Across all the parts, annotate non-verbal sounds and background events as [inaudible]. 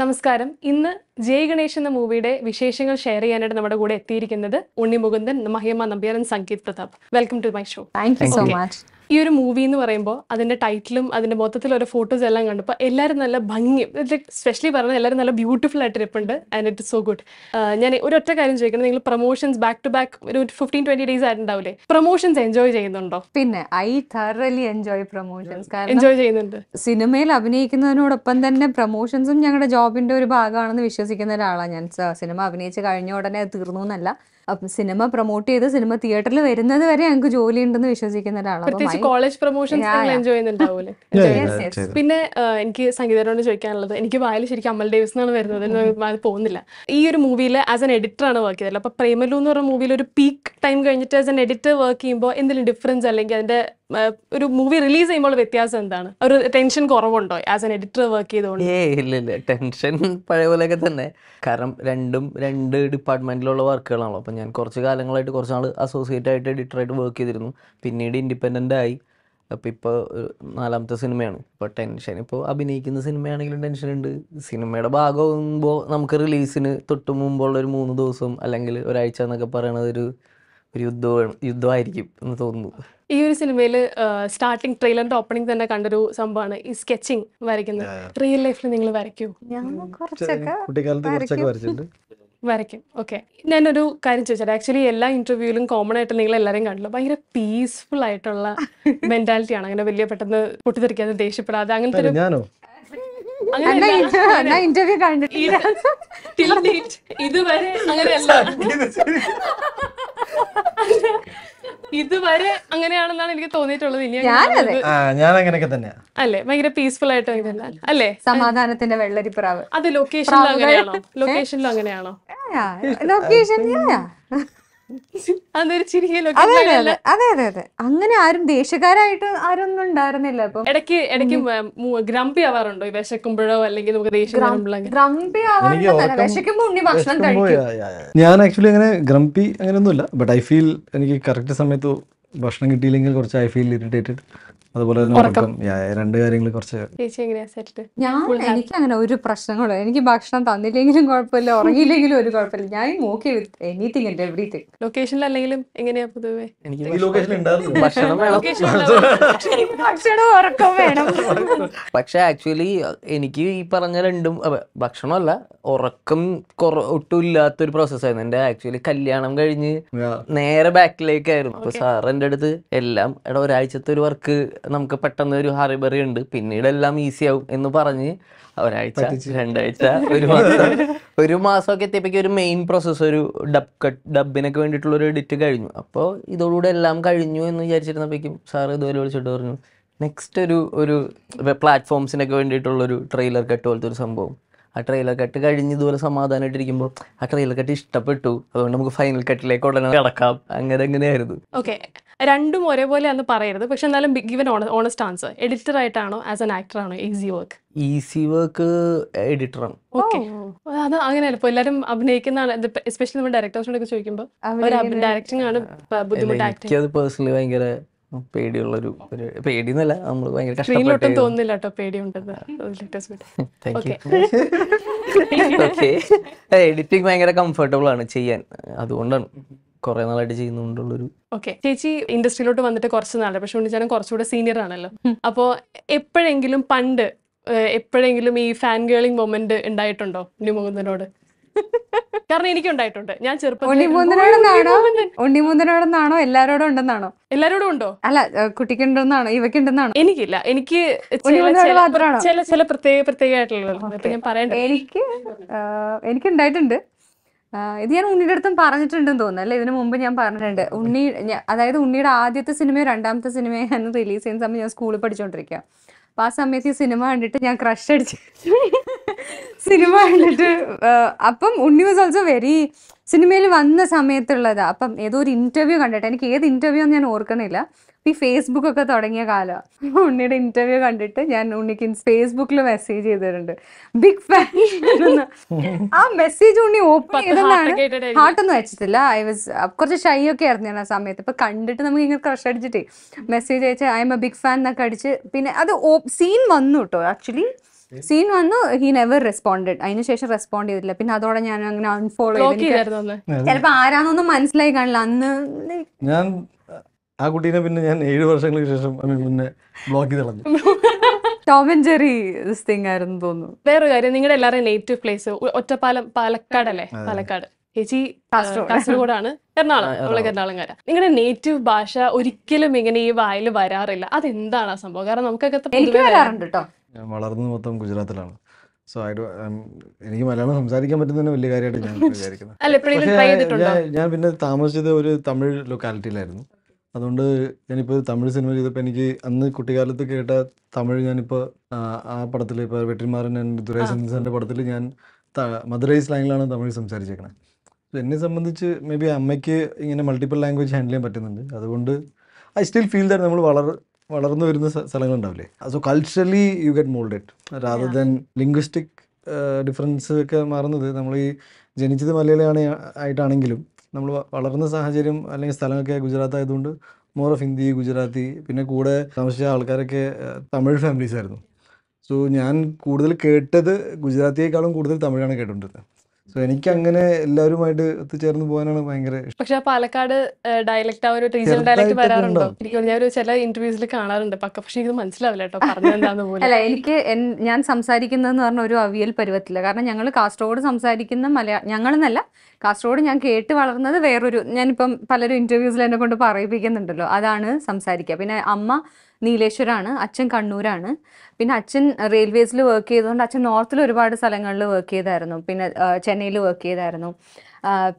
നമസ്കാരം ഇന്ന് ജയ് ഗണേഷ് എന്ന മൂവിയുടെ വിശേഷങ്ങൾ ഷെയർ ചെയ്യാനായിട്ട് നമ്മുടെ കൂടെ എത്തിയിരിക്കുന്നത് ഉണ്ണി മുകുന്ദൻ മഹിമ നമ്പ്യാരൻ Sangeeth Prathap welcome to my show thank you so much ഈ ഒരു മൂവി എന്ന് പറയുമ്പോൾ അതിൻ്റെ ടൈറ്റിലും അതിൻ്റെ മൊത്തത്തിൽ ഓരോ ഫോട്ടോസ് എല്ലാം കണ്ടപ്പോൾ എല്ലാവരും നല്ല ഭംഗി സ്പെഷ്യലി പറഞ്ഞാൽ എല്ലാവരും നല്ല ബ്യൂട്ടിഫുൾ ആയിട്ട് ഇരിപ്പുണ്ട് ആൻഡ് ഇറ്റ് സോ ഗുഡ് ഞാൻ ഒരു ഒറ്റ കാര്യം ചോദിക്കുന്നത് നിങ്ങൾ പ്രൊമോഷൻസ് ബാക്ക് ടു ബാക്ക് ഒരു ഫിഫ്റ്റീൻ ട്വന്റി ഡേയ്സ് ആയിട്ടുണ്ടാവില്ലേ പ്രൊമോഷൻസ് എൻജോയ് ചെയ്യുന്നുണ്ടോ പിന്നെ I thoroughly enjoy promotions enjoy ചെയ്യുന്നുണ്ട് സിനിമയിൽ അഭിനയിക്കുന്നതിനോടൊപ്പം തന്നെ പ്രൊമോഷൻസും ഞങ്ങളുടെ ജോബിന്റെ ഒരു ഭാഗമാണെന്ന് വിശ്വസിക്കുന്ന ഒരാളാണ് ഞാൻ സിനിമ അഭിനയിച്ച് കഴിഞ്ഞ ഉടനെ തീർന്നു എന്നല്ല അപ്പം സിനിമ പ്രൊമോട്ട് ചെയ്ത് സിനിമ തിയേറ്ററിൽ വരുന്നത് വരെ ഞങ്ങൾക്ക് ജോലി ഉണ്ടെന്ന് വിശ്വസിക്കുന്ന ഒരാളാണ് കോളേജ് പ്രൊമോഷൻസ് പിന്നെ എനിക്ക് സംഗീതരോട് ചോദിക്കാനുള്ളത് എനിക്ക് വായിൽ ശരിക്കും അമൽ ഡേവിസ് എന്നാണ് വരുന്നത് പോകുന്നില്ല ഈ ഒരു മൂവിയിൽ ആസ് എൻ ആണ് വർക്ക് ചെയ്തത് അപ്പൊ പ്രേമലു എന്ന് പറഞ്ഞ മൂവിയിൽ ഒരു പീക്ക് ടൈം കഴിഞ്ഞിട്ട് ആസ് എൻ എഡിറ്റർ വർക്ക് ചെയ്യുമ്പോൾ എന്തെങ്കിലും ഡിഫറൻസ് അല്ലെങ്കിൽ അതിന്റെ ഒരു മൂവി റിലീസ് ചെയ്യുമ്പോൾ വ്യത്യാസം എന്താണ് ഒരു ടെൻഷൻ കുറവുണ്ടോ ആസ് എൻ എഡിറ്റർ വർക്ക് ചെയ്തുകൊണ്ട് ഏ ഇല്ല ഇല്ല ടെൻഷൻ പഴയ പോലെയൊക്കെ തന്നെ കാരണം രണ്ടും രണ്ട് ഡിപ്പാർട്ട്മെന്റിലുള്ള വർക്കുകളാണല്ലോ അപ്പം ഞാൻ കുറച്ച് കാലങ്ങളായിട്ട് കുറച്ച് നാൾ അസോസിയേറ്റ് ആയിട്ട് ആയിട്ട് വർക്ക് ചെയ്തിരുന്നു പിന്നീട് ഇൻഡിപെൻഡന്റ് ആയി അപ്പം ഇപ്പോൾ നാലാമത്തെ സിനിമയാണ് ഇപ്പോൾ ടെൻഷൻ ഇപ്പോൾ അഭിനയിക്കുന്ന സിനിമയാണെങ്കിലും ടെൻഷൻ ഉണ്ട് സിനിമയുടെ ഭാഗമാകുമ്പോൾ നമുക്ക് റിലീസിന് തൊട്ട് മുമ്പുള്ള ഒരു മൂന്ന് ദിവസം അല്ലെങ്കിൽ ഒരാഴ്ച എന്നൊക്കെ പറയണത് ഒരു ഒരു യുദ്ധമാണ് യുദ്ധമായിരിക്കും എന്ന് തോന്നുന്നു ഈ ഒരു സിനിമയിൽ സ്റ്റാർട്ടിങ് ട്രെയിലറിന്റെ ഓപ്പണിംഗ് തന്നെ കണ്ടൊരു സംഭവമാണ് ഈ സ്കെച്ചിങ് വരയ്ക്കുന്നത് റിയൽ ലൈഫിൽ നിങ്ങൾ വരയ്ക്കൂ വരയ്ക്കും ഓക്കെ ഞാനൊരു കാര്യം ചോദിച്ചത് ആക്ച്വലി എല്ലാ ഇന്റർവ്യൂവിലും കോമൺ ആയിട്ട് നിങ്ങൾ എല്ലാവരെയും കണ്ടല്ലോ ഭയങ്കര പീസ്ഫുൾ ആയിട്ടുള്ള മെന്റാലിറ്റിയാണ് [laughs] അങ്ങനെ വലിയ പെട്ടെന്ന് പൊട്ടിത്തെറിക്കാതെ ദേഷ്യപ്പെടാതെ അങ്ങനത്തെ ഒരു ഇന്റർവ്യൂ ഇതുവരെ അങ്ങനെയല്ല [laughs] [laughs] ഇതുവരെ അങ്ങനെയാണെന്നാണ് എനിക്ക് തോന്നിയിട്ടുള്ളത് ഇനി ഞാൻ അങ്ങനെയൊക്കെ തന്നെയാ അല്ലേ ഭയങ്കര പീസ്ഫുൾ ആയിട്ട് അല്ലേ സമാധാനത്തിന്റെ വെള്ളരിപ്രാവ് അത് ലൊക്കേഷനിലും അങ്ങനെയാണോ ലൊക്കേഷനിലും അങ്ങനെയാണോ ലൊക്കേഷൻ [laughs] [laughs] അതൊരു അതെ അതെ അതെ അങ്ങനെ ആരും ദേഷ്യക്കാരായിട്ട് ആരൊന്നും ഉണ്ടായിരുന്നില്ല അപ്പൊ ഇടയ്ക്ക് ഇടയ്ക്ക് ഗ്രംപി ആവാറുണ്ടോ ഈ വിശക്കുമ്പോഴോ അല്ലെങ്കിൽ നമുക്ക് ദേഷ്യം വിശക്കുമ്പോ ഉണ്ണി ഭക്ഷണം കഴിക്കും ഞാൻ ആക്ച്വലി അങ്ങനെ ഗ്രംപി അങ്ങനെ അങ്ങനെയൊന്നുമില്ല ബട്ട് ഐ ഫീൽ എനിക്ക് കറക്റ്റ് സമയത്ത് ഭക്ഷണം കിട്ടിയില്ലെങ്കിൽ കുറച്ച് ഐ ഫീൽ ഇറിറ്റേറ്റഡ് അതുപോലെ തന്നെ ഉറക്കം രണ്ട് കാര്യങ്ങൾ കുറച്ച് ഞാൻ എനിക്ക് അങ്ങനെ ഒരു പ്രശ്നങ്ങളോ എനിക്ക് ഭക്ഷണം തന്നില്ലെങ്കിലും കുഴപ്പമില്ല ഉറങ്ങിയില്ലെങ്കിലും ഒരു കുഴപ്പമില്ല ഞാൻ നോക്കി എനിത്തിങ് ആൻഡ് എവറിത്തിങ് ലൊക്കേഷനിൽ അല്ലെങ്കിലും എങ്ങനെയാ പൊതുവെ എനിക്ക് ഭക്ഷണം വേണം പക്ഷെ ആക്ച്വലി എനിക്ക് ഈ പറഞ്ഞ രണ്ടും ഭക്ഷണമല്ല ഉറക്കം ഒട്ടും ഇല്ലാത്തൊരു പ്രോസസ്സായിരുന്നു എന്റെ ആക്ച്വലി കല്യാണം കഴിഞ്ഞ് നേരെ ബാക്കിലേക്കായിരുന്നു അപ്പൊ സാർ എന്റെ അടുത്ത് എല്ലാം എടാ ഒരാഴ്ചത്തെ ഒരു വർക്ക് നമുക്ക് പെട്ടെന്ന് ഒരു ഹറിബറി ഉണ്ട് പിന്നീട് എല്ലാം ഈസി ആവും എന്ന് പറഞ്ഞ് ഒരാഴ്ച രണ്ടാഴ്ച ഒരു മാസം ഒരു മാസമൊക്കെ എത്തിയപ്പോഴേക്കും ഒരു മെയിൻ പ്രോസസ്സ് ഒരു ഡബ് കട്ട് ഡബിനൊക്കെ വേണ്ടിയിട്ടുള്ള ഒരു എഡിറ്റ് കഴിഞ്ഞു അപ്പോൾ ഇതോടുകൂടെ എല്ലാം കഴിഞ്ഞു എന്ന് വിചാരിച്ചിരുന്നപ്പോഴേക്കും സാർ ഇതുപോലെ വിളിച്ചിട്ട് പറഞ്ഞു നെക്സ്റ്റ് ഒരു ഒരു പ്ലാറ്റ്ഫോംസിനൊക്കെ വേണ്ടിയിട്ടുള്ളൊരു ട്രെയിലർ കട്ട് പോലത്തെ ഒരു സംഭവം ആ ട്രെയിലർ കട്ട് കഴിഞ്ഞ് ഇതുപോലെ സമാധാനമായിട്ടിരിക്കുമ്പോൾ ആ ട്രെയിലർ കട്ട് ഇഷ്ടപ്പെട്ടു അതുകൊണ്ട് നമുക്ക് ഫൈനൽ കട്ടിലേക്ക് ഉടനെ നടക്കാം അങ്ങനെ അങ്ങനെയായിരുന്നു ഓക്കെ രണ്ടും ഒരേപോലെ അന്ന് പറയരുത് പക്ഷെ എന്നാലും ഗിവൻ ഓണസ്റ്റ് ആൻസർ എഡിറ്റർ ആയിട്ടാണോ ആസ് ആൻ ആക്ടർ ആണോ ഈസി വർക്ക് ഈസി വർക്ക് എഡിറ്ററാണ് ഓക്കെ അത് അങ്ങനെയല്ല ഇപ്പോൾ എല്ലാവരും അഭിനയിക്കുന്നതാണ് എസ്പെഷ്യലി നമ്മൾ ഡയറക്ടേഴ്സിനോടൊക്കെ ചോദിക്കുമ്പോൾ ഡയറക്ടിംഗ് ആണ് ബുദ്ധിമുട്ട് അത് പേഴ്സണലി ഭയങ്കര പേടിയുള്ളൊരു ഒരു പേടി എന്നല്ല നമ്മൾ ഭയങ്കര സ്ക്രീനിലൊട്ടും തോന്നുന്നില്ല കേട്ടോ പേടിയുണ്ടെന്ന് ഓക്കെ എഡിറ്റിംഗ് ഭയങ്കര കംഫർട്ടബിൾ ആണ് ചെയ്യാൻ അതുകൊണ്ടാണ് കുറെ നാളായിട്ട് ചെയ്യുന്നുണ്ടുള്ളൊരു ഓക്കെ ചേച്ചി ഇൻഡസ്ട്രിയിലോട്ട് വന്നിട്ട് കുറച്ച് നാളെ പക്ഷെ ഉണ്ണിച്ചാനും കുറച്ചുകൂടെ സീനിയർ ആണല്ലോ അപ്പോൾ എപ്പോഴെങ്കിലും പണ്ട് എപ്പോഴെങ്കിലും ഈ ഫാൻ ഗേളിംഗ് മൊമെന്റ് ഉണ്ടായിട്ടുണ്ടോ മുകുന്ദനോട് കാരണം എനിക്കുണ്ടായിട്ടുണ്ട് ഞാൻ ചെറുപ്പത്തിനാണോ എല്ലാരോടും ഉണ്ടെന്നാണോ എല്ലാരോടും ഉണ്ടോ അല്ല കുട്ടിക്കുണ്ടെന്നാണോ ഇവക്കുണ്ടെന്നാണോ എനിക്കില്ല എനിക്ക് ചില ചില പ്രത്യേക പ്രത്യേക ആയിട്ടുള്ള ഞാൻ എനിക്ക് എനിക്ക് ഉണ്ടായിട്ടുണ്ട് ഇത് ഞാൻ ഉണ്ണിയുടെ അടുത്തും പറഞ്ഞിട്ടുണ്ടെന്ന് തോന്നുന്നു അല്ലെ ഇതിനു മുമ്പ് ഞാൻ പറഞ്ഞിട്ടുണ്ട് ഉണ്ണി അതായത് ഉണ്ണിയുടെ ആദ്യത്തെ സിനിമയോ രണ്ടാമത്തെ സിനിമയോ ഞാൻ റിലീസ് ചെയ്യുന്ന സമയം ഞാൻ സ്കൂളിൽ പഠിച്ചുകൊണ്ടിരിക്കുക അപ്പൊ ആ സമയത്ത് ഈ സിനിമ കണ്ടിട്ട് ഞാൻ ക്രഷ് അടിച്ചു [laughs] സിനിമ കണ്ടിട്ട് അപ്പം ഉണ്ണി വാസ് ഓൾസോ വെരി സിനിമയിൽ വന്ന സമയത്തുള്ളത് അപ്പം ഏതോ ഒരു ഇന്റർവ്യൂ കണ്ടിട്ട് എനിക്ക് ഏത് ഇന്റർവ്യൂ ഒന്നും ഞാൻ ഓർക്കണില്ല ഈ ഫേസ്ബുക്ക് ഒക്കെ തുടങ്ങിയ കാലം ഉണ്ണിയുടെ ഇന്റർവ്യൂ കണ്ടിട്ട് ഞാൻ ഉണ്ണിക്ക് ഫേസ്ബുക്കിൽ മെസ്സേജ് ചെയ്തിട്ടുണ്ട് ബിഗ് ഫാൻ ആ മെസ്സേജ് ഉണ്ണി ഓപ്പൺ ചെയ്തെന്നാണ് ഹാർട്ടൊന്നും വെച്ചിട്ടില്ല ഐ വാസ് കുറച്ച് ഷൈ ഒക്കെ ആയിരുന്നു ഞാൻ ആ സമയത്ത് ഇപ്പൊ കണ്ടിട്ട് നമുക്ക് ഇങ്ങനെ ക്രഷ് അടിച്ചിട്ടേ മെസ്സേജ് അയച്ച് I'm a big fan എന്നൊക്കെ അടിച്ച് പിന്നെ അത് സീൻ വന്നു കേട്ടോ ആക്ച്വലി സീൻ വന്നു ഹി നെവർ റെസ്പോണ്ടഡ് അതിനുശേഷം റെസ്പോണ്ട് ചെയ്തില്ല പിന്നെ അതോടെ ഞാൻ അങ്ങനെ അൺഫോളോ ചിലപ്പോ ആരാന്നൊന്നും മനസ്സിലായി കാണില്ല അന്ന് ഞാൻ ആ കുട്ടീനെ പിന്നെ ഞാൻ ഏഴ് വർഷങ്ങൾക്ക് ശേഷം പിന്നെ ബ്ലോക്ക് ചെയ്ത് ടോം ജെറി തിങ് ആയിരുന്നു തോന്നുന്നു വേറൊരു കാര്യം നിങ്ങളുടെ എല്ലാവരും നേറ്റീവ് പ്ലേസ് ഒറ്റപ്പാലം പാലക്കാട് അല്ലേ പാലക്കാട് ചേച്ചി കാസർഗോഡാണ് എറണാകുളം എറണാകുളം കാര്യം നിങ്ങളുടെ നേറ്റീവ് ഭാഷ ഒരിക്കലും ഇങ്ങനെ ഈ വായിൽ വരാറില്ല അതെന്താണ് ആ സംഭവം കാരണം നമുക്കൊക്കെ വരാറുണ്ട് കേട്ടോ ഞാൻ വളർന്നത് മൊത്തം ഗുജറാത്തിലാണ് സോ ഐ ഡോ എനിക്ക് മലയാളം സംസാരിക്കാൻ പറ്റുന്നതിന് വലിയ കാര്യമായിട്ട് ഞാൻ [laughs] വിചാരിക്കുന്നത് ഞാൻ പിന്നെ താമസിച്ചത് ഒരു തമിഴ് ലൊക്കാലിറ്റിയിലായിരുന്നു അതുകൊണ്ട് ഞാനിപ്പോൾ തമിഴ് സിനിമ ചെയ്തപ്പോൾ എനിക്ക് അന്ന് കുട്ടിക്കാലത്ത് കേട്ട തമിഴ് ഞാനിപ്പോൾ ആ പടത്തിൽ ഇപ്പോൾ വെട്ടിന്മാരൻ ആൻഡ് ദുരൈസൻ പടത്തിൽ ഞാൻ മധുരൈ സ്ലാങ്ങിലാണ് തമിഴ് അപ്പോൾ എന്നെ സംബന്ധിച്ച് മേ ബി അമ്മയ്ക്ക് ഇങ്ങനെ മൾട്ടിപ്പിൾ ലാംഗ്വേജ് ഹാൻഡിൽ ചെയ്യാൻ പറ്റുന്നുണ്ട് അതുകൊണ്ട് ഐ സ്റ്റിൽ ഫീൽ ദാറ്റ് നമ്മൾ വളർ വളർന്നു വരുന്ന സ്ഥലങ്ങളുണ്ടാവില്ലേ so culturally you get moulded rather than linguistic difference ഒക്കെ മാറുന്നത് നമ്മൾ ഈ ജനിച്ചത് മലയാളിയാണ് ആയിട്ടാണെങ്കിലും നമ്മൾ വളർന്ന സാഹചര്യം അല്ലെങ്കിൽ സ്ഥലമൊക്കെ ഗുജറാത്ത് ആയതുകൊണ്ട് മോർ ഓഫ് ഹിന്ദി ഗുജറാത്തി പിന്നെ കൂടെ താമസിച്ച ആൾക്കാരൊക്കെ തമിഴ് ഫാമിലീസ് ആയിരുന്നു സോ ഞാൻ കൂടുതൽ കേട്ടത് ഗുജറാത്തിയേക്കാളും കൂടുതൽ തമിഴാണ് കേട്ടുകൊണ്ടിരുന്നത് സോ എനിക്ക് അങ്ങനെ എല്ലാവരുമായിട്ട് ഒത്തുചേർന്ന് പോകാനാണ് ഭയങ്കര ഇഷ്ടം പക്ഷെ പാലക്കാട് ഡയലക്ട് ആ ഒരു റീജിയണൽ ഡയലക്ട് വരാറുണ്ടോ എനിക്ക് ഞാൻ ഒരു ചില ഇന്റർവ്യൂസിൽ കാണാറുണ്ട് പക്ക പക്ഷെ എനിക്ക് മനസ്സിലാവില്ല കേട്ടോ പറഞ്ഞെന്താന്ന് പോലും അല്ല എനിക്ക് ഞാൻ സംസാരിക്കുന്നതെന്ന് പറഞ്ഞ ഒരു അവിയൽ പരുവത്തില്ല കാരണം ഞങ്ങൾ കാസർഗോഡ് സംസാരിക്കുന്ന ഞങ്ങൾ ഞങ്ങളെന്നല്ല കാസർഗോഡ് ഞാൻ കേട്ട് വളർന്നത് വേറൊരു ഞാനിപ്പം പലരും ഇന്റർവ്യൂസിൽ എന്നെ കൊണ്ട് പറയിപ്പിക്കുന്നുണ്ടല്ലോ അതാണ് സംസാരിക്കുക പിന്നെ അമ്മ നീലേശ്വരാണ് അച്ഛൻ കണ്ണൂരാണ് പിന്നെ അച്ഛൻ റെയിൽവേസിൽ വർക്ക് ചെയ്തുകൊണ്ട് അച്ഛൻ നോർത്തിൽ ഒരുപാട് സ്ഥലങ്ങളിൽ വർക്ക് ചെയ്തായിരുന്നു പിന്നെ ചെന്നൈയിൽ വർക്ക് ചെയ്തായിരുന്നു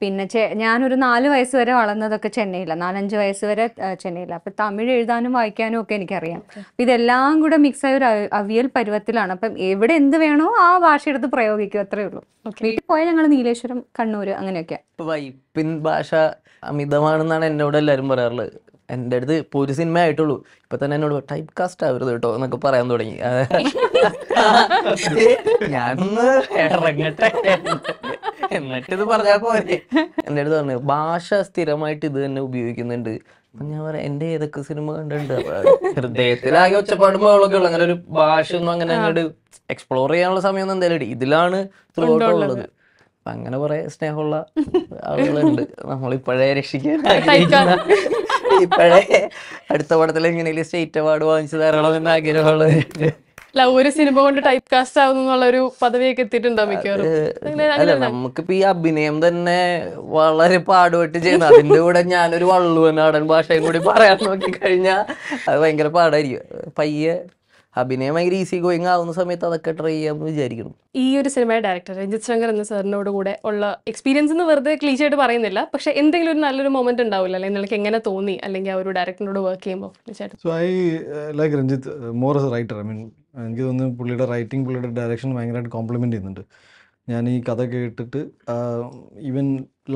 പിന്നെ ഞാനൊരു നാല് വയസ്സ് വരെ വളർന്നതൊക്കെ ചെന്നൈയിലാണ് നാലഞ്ച് വയസ്സ് വരെ ചെന്നൈയിലാണ് അപ്പം തമിഴ് എഴുതാനും വായിക്കാനും ഒക്കെ എനിക്കറിയാം ഇതെല്ലാം കൂടെ മിക്സായ ഒരു അവിയൽ പരുവത്തിലാണ് അപ്പം എവിടെ എന്ത് വേണോ ആ ഭാഷയെടുത്ത് പ്രയോഗിക്കും അത്രേ ഉള്ളൂ വീട്ടിൽ പോയാൽ ഞങ്ങൾ നീലേശ്വരം കണ്ണൂർ അങ്ങനെയൊക്കെ വൈപ്പിൻ ഭാഷ അമിതമാണെന്നാണ് എന്നോട് എല്ലാവരും പറയാറുള്ളത് എൻ്റെ അടുത്ത് ഒരു സിനിമ ആയിട്ടുള്ളൂ ഇപ്പൊ തന്നെ എന്നോട് ടൈപ്പ് കാസ്റ്റ് ആവരുത് കേട്ടോ എന്നൊക്കെ പറയാൻ തുടങ്ങി ഞാനൊന്ന് ഇറങ്ങട്ടെ എന്നിട്ട് ഇത് പറഞ്ഞാൽ പോരെ എൻ്റെ അടുത്ത് പറഞ്ഞു ഭാഷ സ്ഥിരമായിട്ട് ഇത് തന്നെ ഉപയോഗിക്കുന്നുണ്ട് ഞാൻ പറയാം എന്റെ ഏതൊക്കെ സിനിമ കണ്ടിട്ടുണ്ട് ഹൃദയത്തിലാകെ ഒച്ചപ്പാടും ബഹളമൊക്കെ ഉള്ളു അങ്ങനെ ഒരു ഭാഷ ഒന്നും അങ്ങനെ അങ്ങോട്ട് എക്സ്പ്ലോർ ചെയ്യാനുള്ള ഒന്നും എന്തായാലും ഇതിലാണ് ഉള്ളത് അങ്ങനെ കുറെ സ്നേഹമുള്ള ആളുകളുണ്ട് [laughs] നമ്മളിപ്പോഴേ രക്ഷിക്കാൻ ഇപ്പോഴേ അടുത്ത പടത്തിൽ എങ്ങനെയും സ്റ്റേറ്റ് അവാർഡ് വാങ്ങിച്ചു തരണം എന്ന് ആഗ്രഹമുള്ളത് ലവ് ഒരു സിനിമ കൊണ്ട് ടൈപ്പ് കാസ്റ്റ് ആവുന്നുള്ള ഒരു പദവിയൊക്കെ എത്തിയിട്ടുണ്ടോ മിക്കവാറും നമുക്കിപ്പോ ഈ അഭിനയം തന്നെ വളരെ പാടുപെട്ട് ചെയ്യുന്നത് അതിന്റെ കൂടെ ഞാനൊരു വള്ളുവനാടൻ ഭാഷയും കൂടി പറയാൻ നോക്കി കഴിഞ്ഞാൽ അത് ഭയങ്കര പാടായിരിക്കും പയ്യെ അഭിനയം ഭയങ്കര ഈസി ഗോയിങ് ആവുന്ന സമയത്ത് അതൊക്കെ ട്രൈ ചെയ്യാമെന്ന് വിചാരിക്കുന്നു ഈ ഒരു സിനിമയുടെ ഡയറക്ടർ രഞ്ജിത് ശങ്കർ എന്ന സാറിനോട് കൂടെ ഉള്ള എക്സ്പീരിയൻസ് എന്ന് വെറുതെ ആയിട്ട് പറയുന്നില്ല പക്ഷെ എന്തെങ്കിലും ഒരു നല്ലൊരു മൊമെന്റ് ഉണ്ടാവില്ല അല്ലെങ്കിൽ നിങ്ങൾക്ക് എങ്ങനെ തോന്നി അല്ലെങ്കിൽ ആ ഒരു ഡയറക്ടറിനോട് വർക്ക് ചെയ്യുമ്പോൾ so I like Ranjith more as writer I mean എനിക്ക് തോന്നുന്നു പുള്ളിയുടെ റൈറ്റിംഗ് പുള്ളിയുടെ ഡയറക്ഷൻ ഭയങ്കരമായിട്ട് കോംപ്ലിമെന്റ് ചെയ്യുന്നുണ്ട് ഞാൻ ഈ കഥ കേട്ടിട്ട് ഈവൻ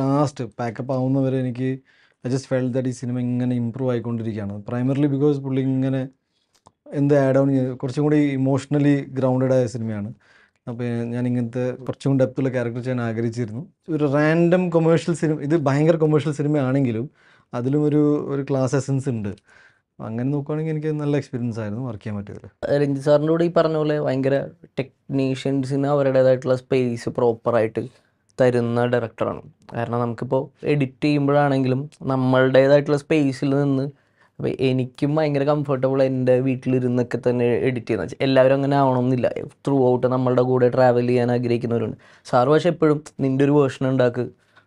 ലാസ്റ്റ് പാക്കപ്പ് ആവുന്നവരെ എനിക്ക് ഐ ജസ്റ്റ് ഫെൽ ദാറ്റ് ഈ സിനിമ ഇങ്ങനെ ഇമ്പ്രൂവ് ആയിക്കൊണ്ടിരിക്കുകയാണ് പ്രൈമറിലി ബിക്കോസ് പുള്ളി ഇങ്ങനെ എന്ത് ആഡ് ഓൺ കുറച്ചും കൂടി ഇമോഷണലി ഗ്രൗണ്ടഡ് ആയ സിനിമയാണ് അപ്പോൾ ഞാൻ ഇങ്ങനത്തെ കുറച്ചും കൂടി ഡെപ്തുള്ള ക്യാരക്ടർ ചെയ്യാൻ ആഗ്രഹിച്ചിരുന്നു ഒരു റാൻഡം കൊമേഴ്ഷ്യൽ സിനിമ ഇത് ഭയങ്കര കൊമേഴ്ഷ്യൽ സിനിമയാണെങ്കിലും അതിലും ഒരു ഒരു ക്ലാസ് എസൻസ് ഉണ്ട് അങ്ങനെ നോക്കുവാണെങ്കിൽ എനിക്ക് നല്ല എക്സ്പീരിയൻസ് ആയിരുന്നു വർക്ക് ചെയ്യാൻ പറ്റിയത് രഞ്ജിത് സാറിൻ്റെ കൂടെ ഈ പറഞ്ഞ പോലെ ഭയങ്കര ടെക്നീഷ്യൻസിന് അവരുടേതായിട്ടുള്ള സ്പേസ് പ്രോപ്പറായിട്ട് തരുന്ന ഡയറക്ടറാണ് കാരണം നമുക്കിപ്പോൾ എഡിറ്റ് ചെയ്യുമ്പോഴാണെങ്കിലും നമ്മളുടേതായിട്ടുള്ള സ്പേസിൽ നിന്ന് അപ്പോൾ എനിക്കും ഭയങ്കര കംഫർട്ടബിൾ എൻ്റെ വീട്ടിലിരുന്നൊക്കെ തന്നെ എഡിറ്റ് ചെയ്യുന്ന വെച്ചാൽ എല്ലാവരും അങ്ങനെ ആവണമെന്നില്ല ത്രൂ ഔട്ട് നമ്മളുടെ കൂടെ ട്രാവൽ ചെയ്യാൻ ആഗ്രഹിക്കുന്നവരുണ്ട് സാറ് പക്ഷേ എപ്പോഴും നിൻ്റെ ഒരു വേർഷൻ ഉണ്ടാക്ക്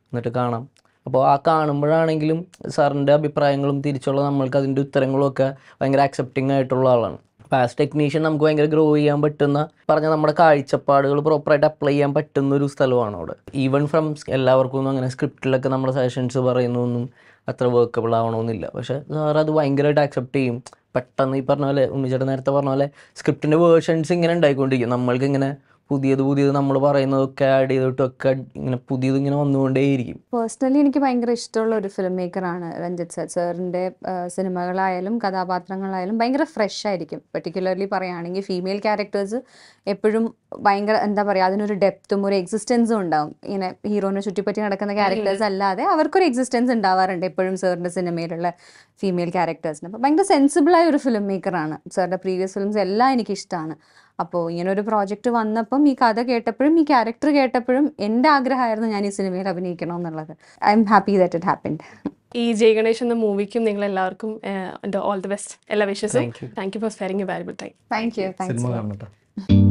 എന്നിട്ട് കാണാം അപ്പോൾ ആ കാണുമ്പോഴാണെങ്കിലും സാറിൻ്റെ അഭിപ്രായങ്ങളും തിരിച്ചുള്ള നമ്മൾക്ക് അതിൻ്റെ ഉത്തരങ്ങളും ഒക്കെ ഭയങ്കര ആക്സെപ്റ്റിംഗ് ആയിട്ടുള്ള ആളാണ് പാസ് ടെക്നീഷ്യൻ നമുക്ക് ഭയങ്കര ഗ്രോ ചെയ്യാൻ പറ്റുന്ന പറഞ്ഞ നമ്മുടെ കാഴ്ചപ്പാടുകൾ പ്രോപ്പറായിട്ട് അപ്ലൈ ചെയ്യാൻ പറ്റുന്ന ഒരു സ്ഥലമാണ് അവിടെ ഈവൻ ഫ്രം എല്ലാവർക്കും ഒന്നും അങ്ങനെ സ്ക്രിപ്റ്റിലൊക്കെ നമ്മുടെ സജഷൻസ് പറയുന്നൊന്നും അത്ര വർക്കബിൾ ആവണമെന്നില്ല പക്ഷേ സാർ അത് ഭയങ്കരമായിട്ട് ആക്സെപ്റ്റ് ചെയ്യും പെട്ടെന്ന് ഈ പറഞ്ഞ പോലെ ഉമ്മിച്ചേട്ടൻ നേരത്തെ പറഞ്ഞ പോലെ സ്ക്രിപ്റ്റിൻ്റെ വേർഷൻസ് ഇങ്ങനെ ഉണ്ടായിക്കൊണ്ടിരിക്കും നമ്മൾക്ക് ഇങ്ങനെ പുതിയത് പുതിയത് നമ്മൾ പറയുന്നതൊക്കെ ആഡ് ചെയ്തിട്ടൊക്കെ ഇങ്ങനെ പുതിയത് ഇങ്ങനെ വന്നുകൊണ്ടേയിരിക്കും പേഴ്സണലി എനിക്ക് ഭയങ്കര ഇഷ്ടമുള്ള ഒരു ഫിലിം മേക്കറാണ് രഞ്ജിത് സാർ സാറിൻ്റെ സിനിമകളായാലും കഥാപാത്രങ്ങളായാലും ഭയങ്കര ഫ്രഷ് ആയിരിക്കും പെർട്ടിക്കുലർലി പറയുകയാണെങ്കിൽ ഫീമെയിൽ ക്യാരക്ടേഴ്സ് എപ്പോഴും ഭയങ്കര എന്താ പറയുക അതിനൊരു ഡെപ്തും ഒരു എക്സിസ്റ്റൻസും ഉണ്ടാവും ഇങ്ങനെ ഹീറോനെ ചുറ്റിപ്പറ്റി നടക്കുന്ന ക്യാരക്ടേഴ്സ് അല്ലാതെ അവർക്കൊരു എക്സിസ്റ്റൻസ് ഉണ്ടാവാറുണ്ട് എപ്പോഴും സാറിൻ്റെ സിനിമയിലുള്ള ഫീമെയിൽ ക്യാരക്ടേഴ്സിന് അപ്പോൾ ഭയങ്കര സെൻസിബിളായ ഒരു ഫിലിം മേക്കറാണ് സാറിൻ്റെ പ്രീവിയസ് ഫിലിംസ് എല്ലാം എനിക്കിഷ്ടമാണ് അപ്പോൾ ഇങ്ങനൊരു പ്രോജക്റ്റ് വന്നപ്പം ഈ കഥ കേട്ടപ്പോഴും ഈ ക്യാരക്ടർ കേട്ടപ്പോഴും എൻ്റെ ആഗ്രഹമായിരുന്നു ഞാൻ ഈ സിനിമയിൽ അഭിനയിക്കണം എന്നുള്ളത് I'm happy that it happen ഈ ജയ ഗണേഷ് എന്ന മൂവിക്കും നിങ്ങൾ എല്ലാവർക്കും ഓൾ ദി ബെസ്റ്റ് എല്ലാ വിഷസും thank you for sparing valuable time thank you thank U